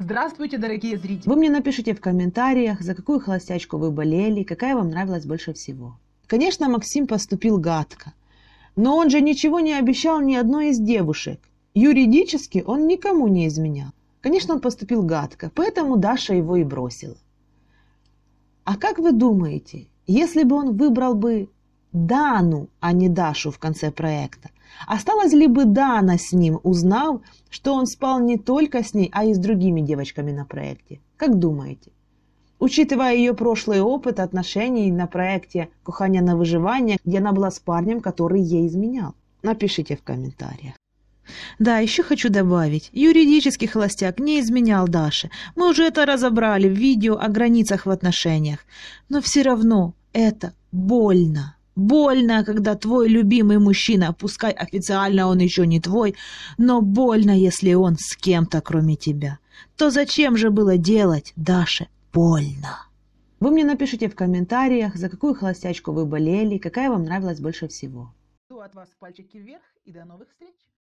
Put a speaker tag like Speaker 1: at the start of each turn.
Speaker 1: Здравствуйте, дорогие зрители! Вы мне напишите в комментариях, за какую холостячку вы болели, какая вам нравилась больше всего. Конечно, Максим поступил гадко, но он же ничего не обещал ни одной из девушек. Юридически он никому не изменял. Конечно, он поступил гадко, поэтому Даша его и бросила. А как вы думаете, если бы он выбрал бы Дану, а не Дашу в конце проекта. осталось ли бы Дана с ним, узнав, что он спал не только с ней, а и с другими девочками на проекте? Как думаете? Учитывая ее прошлый опыт отношений на проекте «Кухание на выживание», где она была с парнем, который ей изменял. Напишите в комментариях. Да, еще хочу добавить. Юридический холостяк не изменял Даше. Мы уже это разобрали в видео о границах в отношениях. Но все равно это больно. Больно, когда твой любимый мужчина, пускай официально он еще не твой, но больно, если он с кем-то, кроме тебя. То зачем же было делать, Даше, больно? Вы мне напишите в комментариях, за какую холостячку вы болели, какая вам нравилась больше всего. Жду от вас пальчики вверх и до новых встреч!